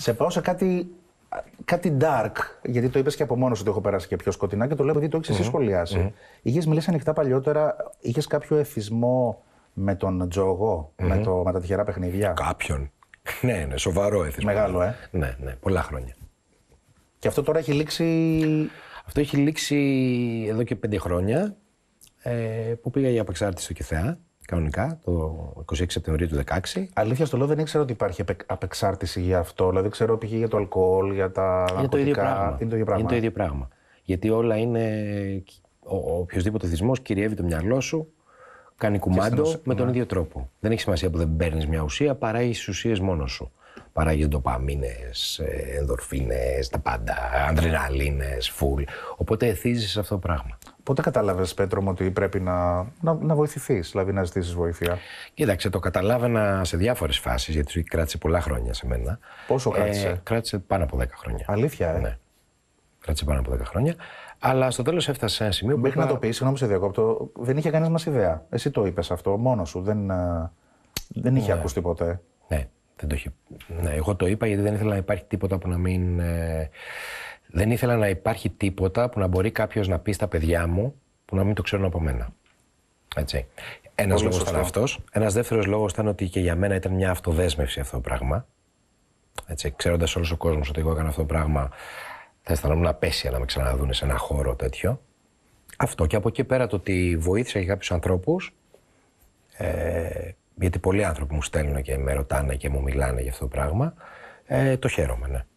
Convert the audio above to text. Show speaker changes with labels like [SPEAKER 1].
[SPEAKER 1] Σε πάω σε κάτι, κάτι dark, γιατί το είπες και από μόνος ότι έχω περάσει και πιο σκοτεινά και το λέω επειδή το εχει εσύ σχολιάσει. Mm-hmm. μιλήσει ανοιχτά παλιότερα, είχες κάποιο εθισμό με τον τζογο με, το, με τα τυχερά παιχνίδια. Κάποιον. ναι, ναι, σοβαρό εθισμό. Μεγάλο, ε. Ναι, ναι, πολλά χρόνια. Και αυτό τώρα έχει λήξει.
[SPEAKER 2] Αυτό έχει λήξει εδώ και πέντε χρόνια ε, που πήγα για απεξάρτηση στο
[SPEAKER 1] ΚΕΘΕΑ κανονικά, το 26 Σεπτεμβρίου του 2016. Αλήθεια στο λέω, δεν ήξερα ότι υπάρχει απεξάρτηση για αυτό. Δηλαδή, ξέρω π.χ. για το αλκοόλ, για τα είναι το, ίδιο είναι το ίδιο πράγμα. Είναι το ίδιο πράγμα.
[SPEAKER 2] Γιατί όλα είναι. Ο, ο οποιοδήποτε θυσμός κυριεύει το μυαλό σου, κάνει κουμάντο με τον ναι. ίδιο τρόπο. Δεν έχει σημασία που δεν παίρνεις μια ουσία, παράγεις ουσίες μόνος σου. Παράγεις ντοπαμίνες, ενδορφίνες, τα πάντα, ανδρυναλίνε, φουλ. Οπότε εθίζεις αυτό το πράγμα. Πότε κατάλαβε, Πέτρο, μου, ότι πρέπει να, να, να βοηθηθείς, δηλαδή να ζητήσεις βοήθεια. Κοίταξε, το καταλάβαινα σε διάφορες φάσεις, γιατί σου κράτησε πολλά χρόνια σε
[SPEAKER 1] μένα. Πόσο ε, κράτησε, ε, Κράτησε πάνω από 10 χρόνια. Αλήθεια, ε. Ναι. Κράτησε πάνω από 10 χρόνια. Αλλά στο τέλος έφτασε σε ένα σημείο που. Μέχρι να το πεις, συγγνώμη, σε διακόπτω. Δεν είχε κανένα μας ιδέα. Εσύ το είπες αυτό μόνος σου. Δεν, ε, δεν είχε ναι. ποτέ. Ναι, δεν το είχε.
[SPEAKER 2] Ναι, εγώ το είπα γιατί δεν ήθελα να υπάρχει τίποτα που να μην. Ε, δεν ήθελα να υπάρχει τίποτα που να μπορεί κάποιος να πει στα παιδιά μου που να μην το ξέρουν από μένα. Έτσι. Ένας λόγος ήταν αυτός. Ένας δεύτερος λόγος ήταν ότι και για μένα ήταν μια αυτοδέσμευση αυτό το πράγμα. ξέροντας όλος ο κόσμος ότι εγώ έκανα αυτό το πράγμα, θα αισθανόμουν να πέσει να με ξαναδούν σε ένα χώρο τέτοιο. Αυτό και από εκεί πέρα το ότι βοήθησα και κάποιους ανθρώπους. Ε, γιατί πολλοί άνθρωποι μου στέλνουν και με ρωτάνε και μου μιλάνε για αυτό το πράγμα. Ε, το χαίρομαι, ναι.